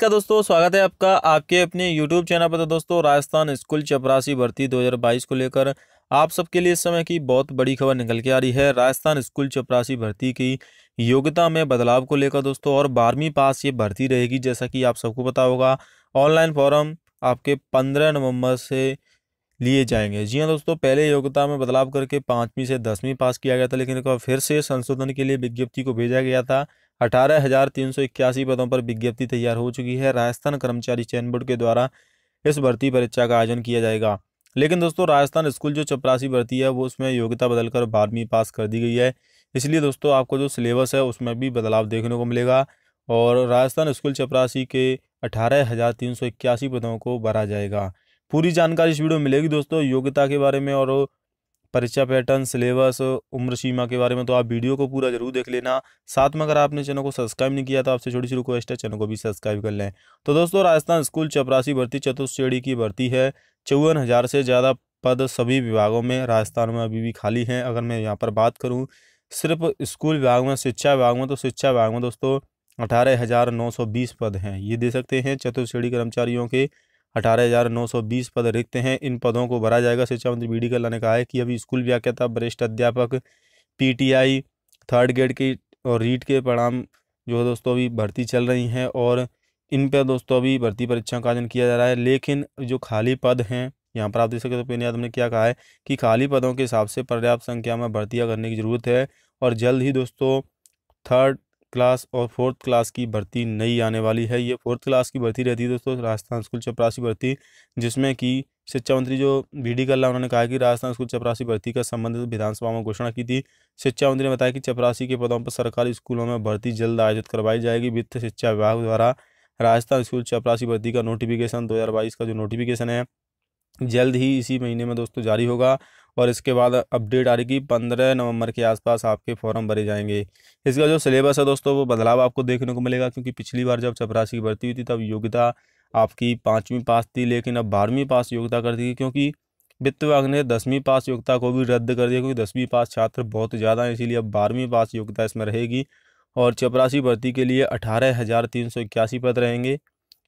का दोस्तों स्वागत है आपका आपके अपने यूट्यूब चैनल पर तो दोस्तों राजस्थान स्कूल चपरासी भर्ती 2022 को लेकर आप सबके लिए इस समय की बहुत बड़ी खबर निकल के आ रही है राजस्थान स्कूल चपरासी भर्ती की योग्यता में बदलाव को लेकर दोस्तों और बारहवीं पास ये भर्ती रहेगी जैसा कि आप सबको पता होगा ऑनलाइन फॉर्म आपके पंद्रह नवम्बर से लिए जाएंगे जी हाँ दोस्तों पहले योग्यता में बदलाव करके पाँचवीं से दसवीं पास किया गया था लेकिन फिर से संशोधन के लिए विज्ञप्ति को भेजा गया था अठारह हज़ार तीन सौ इक्यासी पदों पर विज्ञप्ति तैयार हो चुकी है राजस्थान कर्मचारी चयन बोर्ड के द्वारा इस भर्ती परीक्षा का आयोजन किया जाएगा लेकिन दोस्तों राजस्थान स्कूल जो चपरासी भर्ती है वो उसमें योग्यता बदलकर बारहवीं पास कर दी गई है इसलिए दोस्तों आपको जो सिलेबस है उसमें भी बदलाव देखने को मिलेगा और राजस्थान स्कूल चपरासी के अठारह हज़ार तीन सौ इक्यासी पदों को भरा जाएगा पूरी जानकारी इस वीडियो में मिलेगी दोस्तों योग्यता के बारे में और परीक्षा पैटर्न सिलेबस उम्र सीमा के बारे में तो आप वीडियो को पूरा जरूर देख लेना साथ में अगर आपने चैनल को सब्सक्राइब नहीं किया तो आपसे छोटी सी रिक्वेस्ट है चैनल को भी सब्सक्राइब कर लें तो दोस्तों राजस्थान स्कूल चपरासी भर्ती चतुर्थ श्रेणी की भर्ती है चौवन हज़ार से ज़्यादा पद सभी विभागों में राजस्थान में अभी भी खाली हैं अगर मैं यहाँ पर बात करूँ सिर्फ स्कूल विभाग में शिक्षा विभाग में तो शिक्षा विभाग में दोस्तों अठारह हज़ार नौ सौ बीस पद हैं ये दे सकते हैं चतुर्थ श्रेणी कर्मचारियों के 18,920 पद रिक्त हैं इन पदों को भरा जाएगा शिक्षा मंत्री बी डी कल्ला ने कहा है कि अभी स्कूल व्याख्याता वरिष्ठ अध्यापक पीटीआई थर्ड ग्रेड की और रीट के परिणाम जो है दोस्तों अभी भर्ती चल रही हैं और इन पर दोस्तों अभी भर्ती परीक्षा का आयोजन किया जा रहा है लेकिन जो खाली पद हैं यहाँ पर आप देख सकते हो तो पेन यादव ने क्या कहा है कि खाली पदों के हिसाब से पर्याप्त संख्या में भर्तियाँ करने की ज़रूरत है और जल्द ही दोस्तों थर्ड क्लास और फोर्थ क्लास की भर्ती नई आने वाली है ये फोर्थ क्लास की भर्ती रहती है दोस्तों राजस्थान स्कूल चपरासी भर्ती जिसमें कि शिक्षा मंत्री जो बी डी कल्ला उन्होंने कहा कि राजस्थान स्कूल चपरासी भर्ती का संबंधित विधानसभा में घोषणा की थी शिक्षा मंत्री ने बताया कि चपरासी के पदों पर सरकारी स्कूलों में भर्ती जल्द आयोजित करवाई जाएगी वित्त शिक्षा विभाग द्वारा राजस्थान स्कूल चपरासी भर्ती का नोटिफिकेशन दो का जो नोटिफिकेशन है जल्द ही इसी महीने में दोस्तों जारी होगा और इसके बाद अपडेट आ रही कि पंद्रह नवंबर के आसपास आपके फॉर्म भरे जाएंगे इसका जो सिलेबस है दोस्तों वो बदलाव आपको देखने को मिलेगा क्योंकि पिछली बार जब चपरासी की भर्ती हुई थी तब योग्यता आपकी पाँचवीं पास थी लेकिन अब बारहवीं पास योग्यता कर दी क्योंकि वित्त विभाग ने दसवीं पास योग्यता को भी रद्द कर दिया क्योंकि दसवीं पास छात्र बहुत ज़्यादा हैं इसीलिए अब बारहवीं पास योग्यता इसमें रहेगी और चपरासी भर्ती के लिए अठारह हज़ार तीन सौ इक्यासी पद रहेंगे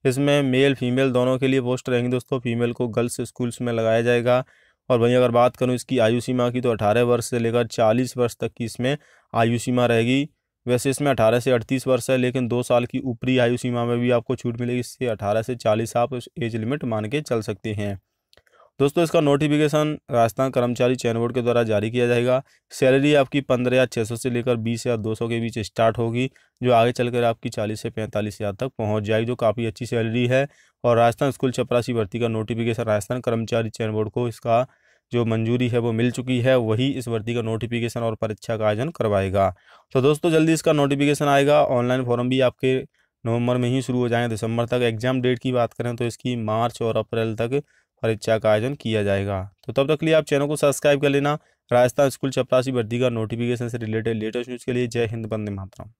इसमें मेल फीमेल दोनों के लिए पोस्ट रहेंगे दोस्तों फीमेल को गर्ल्स स्कूल्स में लगाया जाएगा और वहीं अगर बात करूँ इसकी आयु सीमा की तो अठारह वर्ष से लेकर चालीस वर्ष तक की इसमें आयु सीमा रहेगी वैसे इसमें अठारह से अड़तीस वर्ष है लेकिन दो साल की ऊपरी आयु सीमा में भी आपको छूट मिलेगी इससे अठारह से चालीस आप एज लिमिट मान के चल सकते हैं दोस्तों इसका नोटिफिकेशन राजस्थान कर्मचारी चयन बोर्ड के द्वारा जारी किया जाएगा सैलरी आपकी पंद्रह या छः सौ से लेकर बीस या दो सौ के बीच स्टार्ट होगी जो आगे चलकर आपकी चालीस से पैंतालीस हज़ार तक पहुंच जाएगी जो काफ़ी अच्छी सैलरी है और राजस्थान स्कूल चपरासी भर्ती का नोटिफिकेशन राजस्थान कर्मचारी चयन बोर्ड को इसका जो मंजूरी है वो मिल चुकी है वही इस भर्ती का नोटिफिकेशन और परीक्षा का आयोजन करवाएगा तो दोस्तों जल्दी इसका नोटिफिकेशन आएगा ऑनलाइन फॉर्म भी आपके नवंबर में ही शुरू हो जाएंगे दिसंबर तक एग्जाम डेट की बात करें तो इसकी मार्च और अप्रैल तक परीक्षा का आयोजन किया जाएगा तो तब तक लिए आप चैनल को सब्सक्राइब कर लेना राजस्थान स्कूल चपरासी भर्ती का नोटिफिकेशन से रिलेटेड लेटेस्ट न्यूज़ के लिए जय हिंद बंदे मातरम